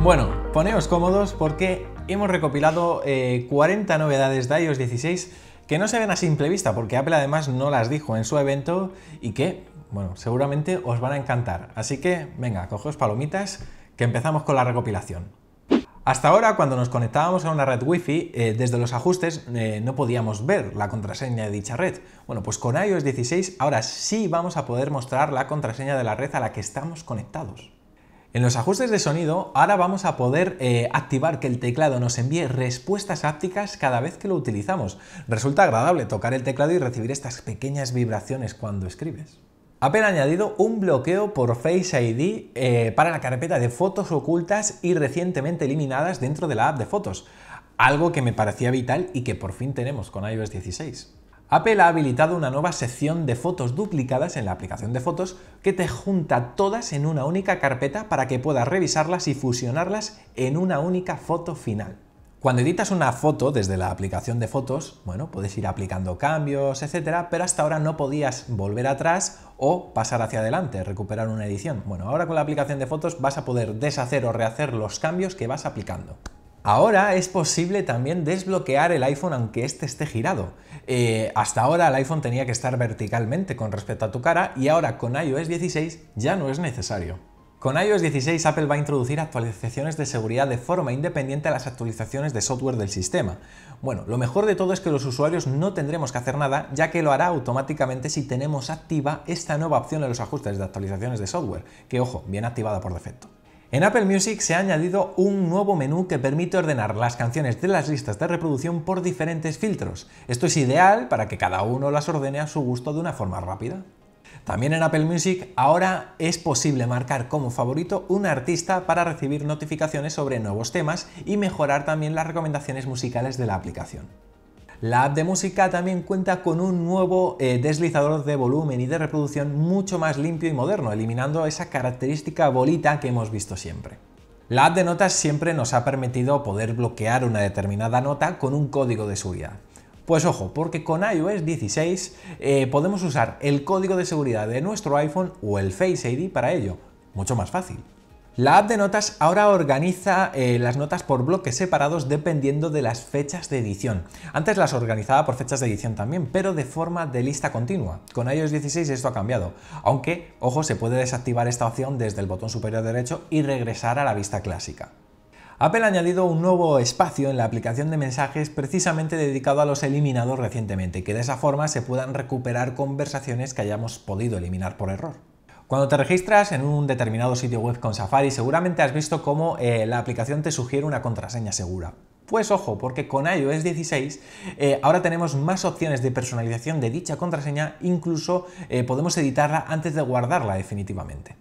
Bueno, poneos cómodos porque hemos recopilado 40 eh, novedades de iOS 16 que no se ven a simple vista porque Apple además no las dijo en su evento y que, bueno, seguramente os van a encantar. Así que, venga, cogeos palomitas que empezamos con la recopilación. Hasta ahora, cuando nos conectábamos a una red Wi-Fi, eh, desde los ajustes eh, no podíamos ver la contraseña de dicha red. Bueno, pues con iOS 16 ahora sí vamos a poder mostrar la contraseña de la red a la que estamos conectados. En los ajustes de sonido ahora vamos a poder eh, activar que el teclado nos envíe respuestas ápticas cada vez que lo utilizamos. Resulta agradable tocar el teclado y recibir estas pequeñas vibraciones cuando escribes. Apple ha añadido un bloqueo por Face ID eh, para la carpeta de fotos ocultas y recientemente eliminadas dentro de la app de fotos, algo que me parecía vital y que por fin tenemos con iOS 16. Apple ha habilitado una nueva sección de fotos duplicadas en la aplicación de fotos que te junta todas en una única carpeta para que puedas revisarlas y fusionarlas en una única foto final. Cuando editas una foto desde la aplicación de fotos, bueno, puedes ir aplicando cambios, etcétera, pero hasta ahora no podías volver atrás o pasar hacia adelante, recuperar una edición. Bueno, ahora con la aplicación de fotos vas a poder deshacer o rehacer los cambios que vas aplicando. Ahora es posible también desbloquear el iPhone aunque este esté girado. Eh, hasta ahora el iPhone tenía que estar verticalmente con respecto a tu cara y ahora con iOS 16 ya no es necesario. Con iOS 16 Apple va a introducir actualizaciones de seguridad de forma independiente a las actualizaciones de software del sistema. Bueno, lo mejor de todo es que los usuarios no tendremos que hacer nada, ya que lo hará automáticamente si tenemos activa esta nueva opción de los ajustes de actualizaciones de software, que ojo, viene activada por defecto. En Apple Music se ha añadido un nuevo menú que permite ordenar las canciones de las listas de reproducción por diferentes filtros. Esto es ideal para que cada uno las ordene a su gusto de una forma rápida. También en Apple Music ahora es posible marcar como favorito un artista para recibir notificaciones sobre nuevos temas y mejorar también las recomendaciones musicales de la aplicación. La app de música también cuenta con un nuevo eh, deslizador de volumen y de reproducción mucho más limpio y moderno, eliminando esa característica bolita que hemos visto siempre. La app de notas siempre nos ha permitido poder bloquear una determinada nota con un código de seguridad. Pues ojo, porque con iOS 16 eh, podemos usar el código de seguridad de nuestro iPhone o el Face ID para ello. Mucho más fácil. La app de notas ahora organiza eh, las notas por bloques separados dependiendo de las fechas de edición. Antes las organizaba por fechas de edición también, pero de forma de lista continua. Con iOS 16 esto ha cambiado, aunque, ojo, se puede desactivar esta opción desde el botón superior derecho y regresar a la vista clásica. Apple ha añadido un nuevo espacio en la aplicación de mensajes precisamente dedicado a los eliminados recientemente, que de esa forma se puedan recuperar conversaciones que hayamos podido eliminar por error. Cuando te registras en un determinado sitio web con Safari, seguramente has visto cómo eh, la aplicación te sugiere una contraseña segura. Pues ojo, porque con iOS 16 eh, ahora tenemos más opciones de personalización de dicha contraseña, incluso eh, podemos editarla antes de guardarla definitivamente.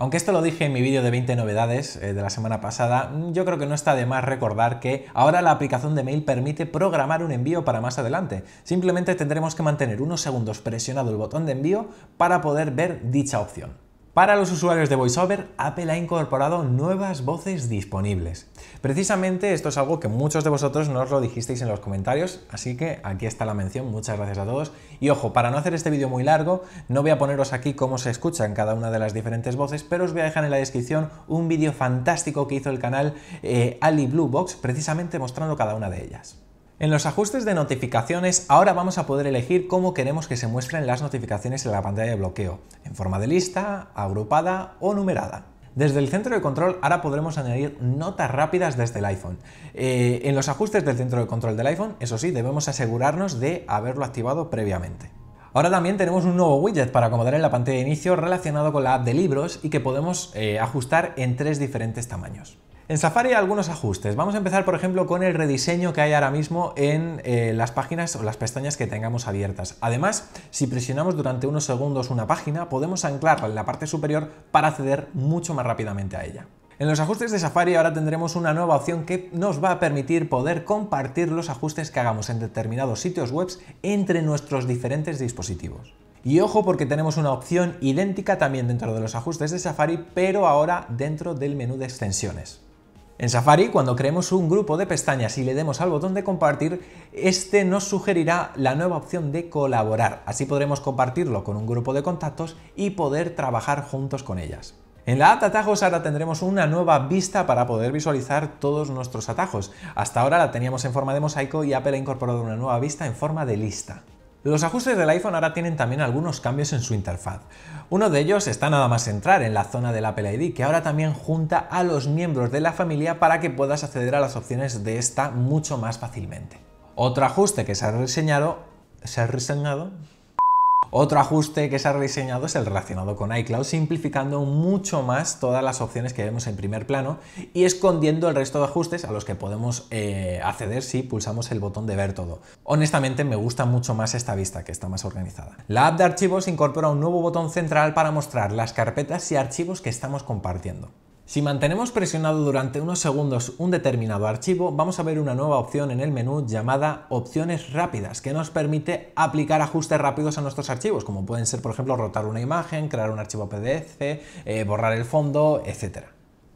Aunque esto lo dije en mi vídeo de 20 novedades eh, de la semana pasada, mm, yo creo que no está de más recordar que ahora la aplicación de mail permite programar un envío para más adelante. Simplemente tendremos que mantener unos segundos presionado el botón de envío para poder ver dicha opción. Para los usuarios de VoiceOver, Apple ha incorporado nuevas voces disponibles. Precisamente esto es algo que muchos de vosotros nos lo dijisteis en los comentarios, así que aquí está la mención, muchas gracias a todos. Y ojo, para no hacer este vídeo muy largo, no voy a poneros aquí cómo se escuchan cada una de las diferentes voces, pero os voy a dejar en la descripción un vídeo fantástico que hizo el canal eh, Ali Blue Box, precisamente mostrando cada una de ellas. En los ajustes de notificaciones ahora vamos a poder elegir cómo queremos que se muestren las notificaciones en la pantalla de bloqueo, en forma de lista, agrupada o numerada. Desde el centro de control ahora podremos añadir notas rápidas desde el iPhone. Eh, en los ajustes del centro de control del iPhone, eso sí, debemos asegurarnos de haberlo activado previamente. Ahora también tenemos un nuevo widget para acomodar en la pantalla de inicio relacionado con la app de libros y que podemos eh, ajustar en tres diferentes tamaños. En Safari algunos ajustes. Vamos a empezar, por ejemplo, con el rediseño que hay ahora mismo en eh, las páginas o las pestañas que tengamos abiertas. Además, si presionamos durante unos segundos una página, podemos anclarla en la parte superior para acceder mucho más rápidamente a ella. En los ajustes de Safari ahora tendremos una nueva opción que nos va a permitir poder compartir los ajustes que hagamos en determinados sitios web entre nuestros diferentes dispositivos. Y ojo porque tenemos una opción idéntica también dentro de los ajustes de Safari, pero ahora dentro del menú de extensiones. En Safari, cuando creemos un grupo de pestañas y le demos al botón de compartir, este nos sugerirá la nueva opción de colaborar. Así podremos compartirlo con un grupo de contactos y poder trabajar juntos con ellas. En la app atajos ahora tendremos una nueva vista para poder visualizar todos nuestros atajos. Hasta ahora la teníamos en forma de mosaico y Apple ha incorporado una nueva vista en forma de lista. Los ajustes del iPhone ahora tienen también algunos cambios en su interfaz. Uno de ellos está nada más entrar en la zona del Apple ID, que ahora también junta a los miembros de la familia para que puedas acceder a las opciones de esta mucho más fácilmente. Otro ajuste que se ha reseñado, se ha reseñado, otro ajuste que se ha rediseñado es el relacionado con iCloud, simplificando mucho más todas las opciones que vemos en primer plano y escondiendo el resto de ajustes a los que podemos eh, acceder si pulsamos el botón de ver todo. Honestamente me gusta mucho más esta vista, que está más organizada. La app de archivos incorpora un nuevo botón central para mostrar las carpetas y archivos que estamos compartiendo. Si mantenemos presionado durante unos segundos un determinado archivo, vamos a ver una nueva opción en el menú llamada opciones rápidas, que nos permite aplicar ajustes rápidos a nuestros archivos, como pueden ser, por ejemplo, rotar una imagen, crear un archivo PDF, eh, borrar el fondo, etc.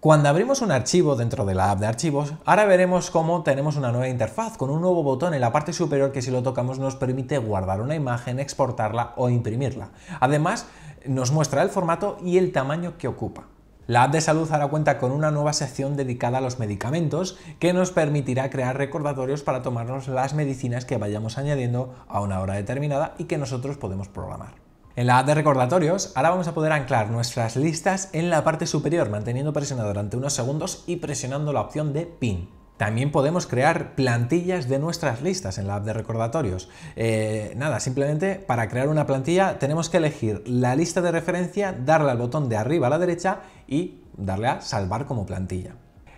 Cuando abrimos un archivo dentro de la app de archivos, ahora veremos cómo tenemos una nueva interfaz con un nuevo botón en la parte superior que si lo tocamos nos permite guardar una imagen, exportarla o imprimirla. Además, nos muestra el formato y el tamaño que ocupa. La app de salud ahora cuenta con una nueva sección dedicada a los medicamentos que nos permitirá crear recordatorios para tomarnos las medicinas que vayamos añadiendo a una hora determinada y que nosotros podemos programar. En la app de recordatorios, ahora vamos a poder anclar nuestras listas en la parte superior manteniendo presionado durante unos segundos y presionando la opción de PIN. También podemos crear plantillas de nuestras listas en la app de recordatorios. Eh, nada, simplemente para crear una plantilla tenemos que elegir la lista de referencia, darle al botón de arriba a la derecha y darle a salvar como plantilla.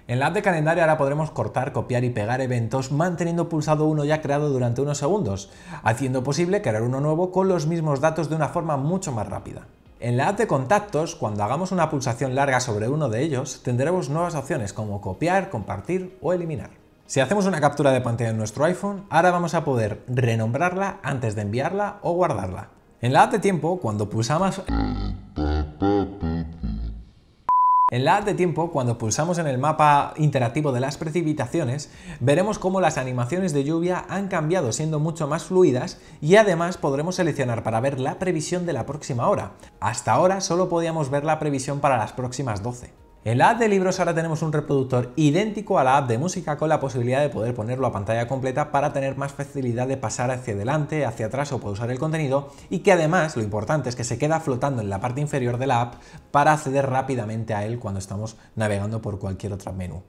En la app de calendario ahora podremos cortar, copiar y pegar eventos manteniendo pulsado uno ya creado durante unos segundos, haciendo posible crear uno nuevo con los mismos datos de una forma mucho más rápida. En la app de contactos, cuando hagamos una pulsación larga sobre uno de ellos, tendremos nuevas opciones como copiar, compartir o eliminar. Si hacemos una captura de pantalla en nuestro iPhone, ahora vamos a poder renombrarla antes de enviarla o guardarla. En la app de tiempo, cuando pulsamos... En la app de tiempo, cuando pulsamos en el mapa interactivo de las precipitaciones, veremos cómo las animaciones de lluvia han cambiado siendo mucho más fluidas y además podremos seleccionar para ver la previsión de la próxima hora. Hasta ahora solo podíamos ver la previsión para las próximas 12. En la app de libros ahora tenemos un reproductor idéntico a la app de música con la posibilidad de poder ponerlo a pantalla completa para tener más facilidad de pasar hacia adelante, hacia atrás o usar el contenido y que además lo importante es que se queda flotando en la parte inferior de la app para acceder rápidamente a él cuando estamos navegando por cualquier otro menú.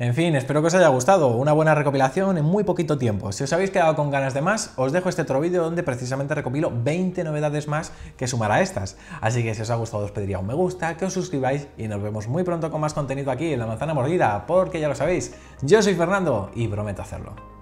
En fin, espero que os haya gustado, una buena recopilación en muy poquito tiempo. Si os habéis quedado con ganas de más, os dejo este otro vídeo donde precisamente recopilo 20 novedades más que sumar a estas. Así que si os ha gustado os pediría un me gusta, que os suscribáis y nos vemos muy pronto con más contenido aquí en La Manzana Mordida, porque ya lo sabéis, yo soy Fernando y prometo hacerlo.